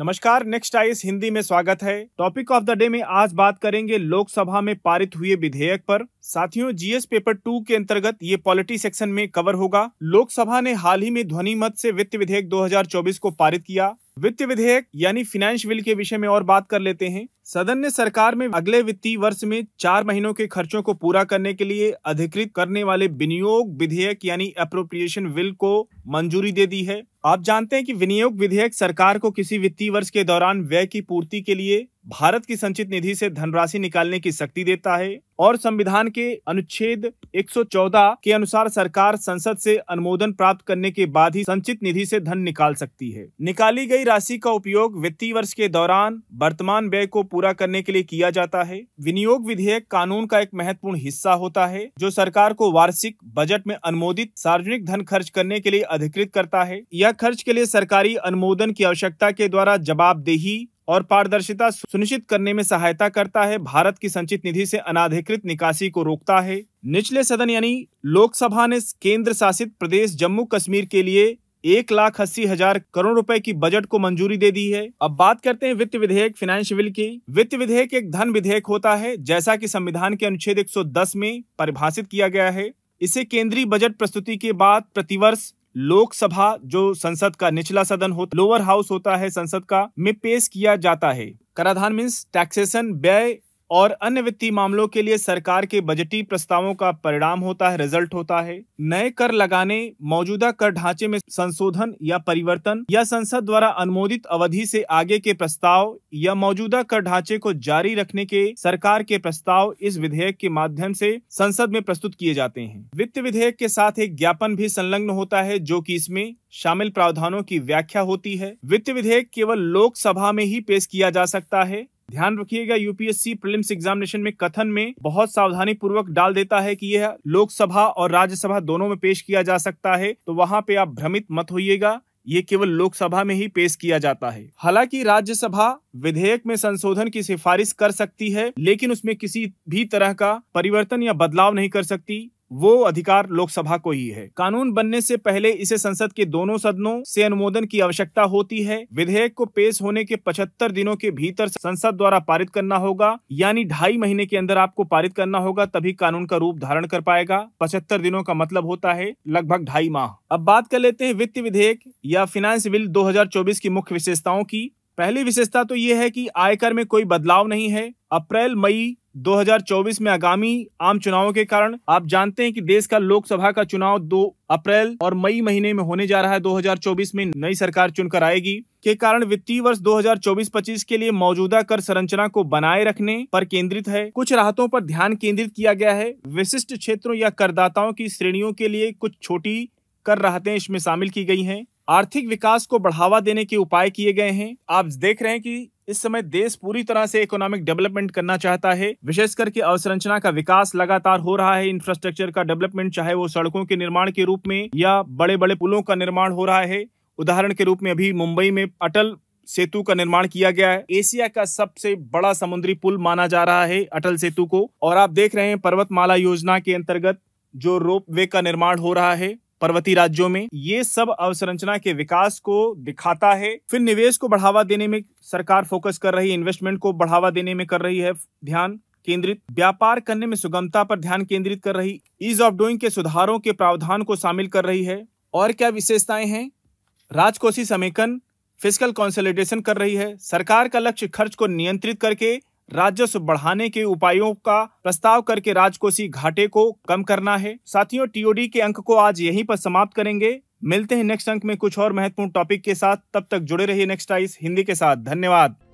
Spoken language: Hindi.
नमस्कार नेक्स्ट आइस हिंदी में स्वागत है टॉपिक ऑफ द डे में आज बात करेंगे लोकसभा में पारित हुए विधेयक पर साथियों जीएस पेपर टू के अंतर्गत ये पॉलिटी सेक्शन में कवर होगा लोकसभा ने हाल ही में ध्वनि मत से वित्त विधेयक 2024 को पारित किया वित्त विधेयक यानी फिनेंस बिल के विषय में और बात कर लेते हैं सदन ने सरकार में अगले वित्तीय वर्ष में चार महीनों के खर्चों को पूरा करने के लिए अधिकृत करने वाले विनियोग विधेयक यानी अप्रोप्रिएशन बिल को मंजूरी दे दी है आप जानते हैं कि विनियोग विधेयक सरकार को किसी वित्तीय वर्ष के दौरान व्यय की पूर्ति के लिए भारत की संचित निधि से धनराशि निकालने की शक्ति देता है और संविधान के अनुच्छेद 114 के अनुसार सरकार संसद से अनुमोदन प्राप्त करने के बाद ही संचित निधि से धन निकाल सकती है निकाली गई राशि का उपयोग वित्तीय वर्ष के दौरान वर्तमान व्यय को पूरा करने के लिए किया जाता है विनियोग विधेयक कानून का एक महत्वपूर्ण हिस्सा होता है जो सरकार को वार्षिक बजट में अनुमोदित सार्वजनिक धन खर्च करने के लिए अधिकृत करता है यह खर्च के लिए सरकारी अनुमोदन की आवश्यकता के द्वारा जवाबदेही और पारदर्शिता सुनिश्चित करने में सहायता करता है भारत की संचित निधि से अनाधिकृत निकासी को रोकता है निचले सदन यानी लोकसभा ने केंद्र शासित प्रदेश जम्मू कश्मीर के लिए एक लाख अस्सी हजार करोड़ रुपए की बजट को मंजूरी दे दी है अब बात करते हैं वित्त विधेयक फाइनेंस बिल की वित्त विधेयक एक धन विधेयक होता है जैसा कि संविधान के अनुच्छेद 110 में परिभाषित किया गया है इसे केंद्रीय बजट प्रस्तुति के बाद प्रतिवर्ष लोकसभा जो संसद का निचला सदन हो लोअर हाउस होता है संसद का में पेश किया जाता है कराधान मीन्स टैक्सेशन व्यय और अन्य वित्तीय मामलों के लिए सरकार के बजटीय प्रस्तावों का परिणाम होता है रिजल्ट होता है नए कर लगाने मौजूदा कर ढांचे में संशोधन या परिवर्तन या संसद द्वारा अनुमोदित अवधि से आगे के प्रस्ताव या मौजूदा कर ढांचे को जारी रखने के सरकार के प्रस्ताव इस विधेयक के माध्यम से संसद में प्रस्तुत किए जाते हैं वित्त विधेयक के साथ एक ज्ञापन भी संलग्न होता है जो की इसमें शामिल प्रावधानों की व्याख्या होती है वित्त विधेयक केवल लोकसभा में ही पेश किया जा सकता है ध्यान रखिएगा यूपीएससी प्रीलिम्स एग्जामिनेशन में कथन में बहुत सावधानी पूर्वक डाल देता है कि यह लोकसभा और राज्यसभा दोनों में पेश किया जा सकता है तो वहां पे आप भ्रमित मत होइएगा ये केवल लोकसभा में ही पेश किया जाता है हालांकि राज्यसभा विधेयक में संशोधन की सिफारिश कर सकती है लेकिन उसमें किसी भी तरह का परिवर्तन या बदलाव नहीं कर सकती वो अधिकार लोकसभा को ही है कानून बनने से पहले इसे संसद के दोनों सदनों से अनुमोदन की आवश्यकता होती है विधेयक को पेश होने के 75 दिनों के भीतर संसद द्वारा पारित करना होगा यानी ढाई महीने के अंदर आपको पारित करना होगा तभी कानून का रूप धारण कर पाएगा पचहत्तर दिनों का मतलब होता है लगभग ढाई माह अब बात कर लेते हैं वित्त विधेयक या फिनेंस बिल दो की मुख्य विशेषताओं की पहली विशेषता तो ये है कि आयकर में कोई बदलाव नहीं है अप्रैल मई 2024 में आगामी आम चुनावों के कारण आप जानते हैं कि देश का लोकसभा का चुनाव 2 अप्रैल और मई महीने में होने जा रहा है 2024 में नई सरकार चुनकर आएगी के कारण वित्तीय वर्ष 2024-25 के लिए मौजूदा कर संरचना को बनाए रखने पर केंद्रित है कुछ राहतों पर ध्यान केंद्रित किया गया है विशिष्ट क्षेत्रों या करदाताओं की श्रेणियों के लिए कुछ छोटी कर राहतें इसमें शामिल की गई हैं आर्थिक विकास को बढ़ावा देने के उपाय किए गए हैं आप देख रहे हैं कि इस समय देश पूरी तरह से इकोनॉमिक डेवलपमेंट करना चाहता है विशेष करके अवसंरचना का विकास लगातार हो रहा है इंफ्रास्ट्रक्चर का डेवलपमेंट चाहे वो सड़कों के निर्माण के रूप में या बड़े बड़े पुलों का निर्माण हो रहा है उदाहरण के रूप में अभी मुंबई में अटल सेतु का निर्माण किया गया है एशिया का सबसे बड़ा समुद्री पुल माना जा रहा है अटल सेतु को और आप देख रहे हैं पर्वतमाला योजना के अंतर्गत जो रोप वे का निर्माण हो रहा है पर्वतीय राज्यों में ये सब अवसंरचना के विकास को दिखाता है फिर निवेश को बढ़ावा देने में सरकार फोकस कर रही है इन्वेस्टमेंट को बढ़ावा देने में कर रही है ध्यान केंद्रित व्यापार करने में सुगमता पर ध्यान केंद्रित कर रही ईज ऑफ डूइंग के सुधारों के प्रावधान को शामिल कर रही है और क्या विशेषताएं हैं राजकोषीय समेकन फिजिकल कंसोलिडेशन कर रही है सरकार का लक्ष्य खर्च को नियंत्रित करके राजस्व बढ़ाने के उपायों का प्रस्ताव करके राजकोषीय घाटे को कम करना है साथियों टीओडी के अंक को आज यहीं पर समाप्त करेंगे मिलते हैं नेक्स्ट अंक में कुछ और महत्वपूर्ण टॉपिक के साथ तब तक जुड़े रहिए नेक्स्ट आइस हिंदी के साथ धन्यवाद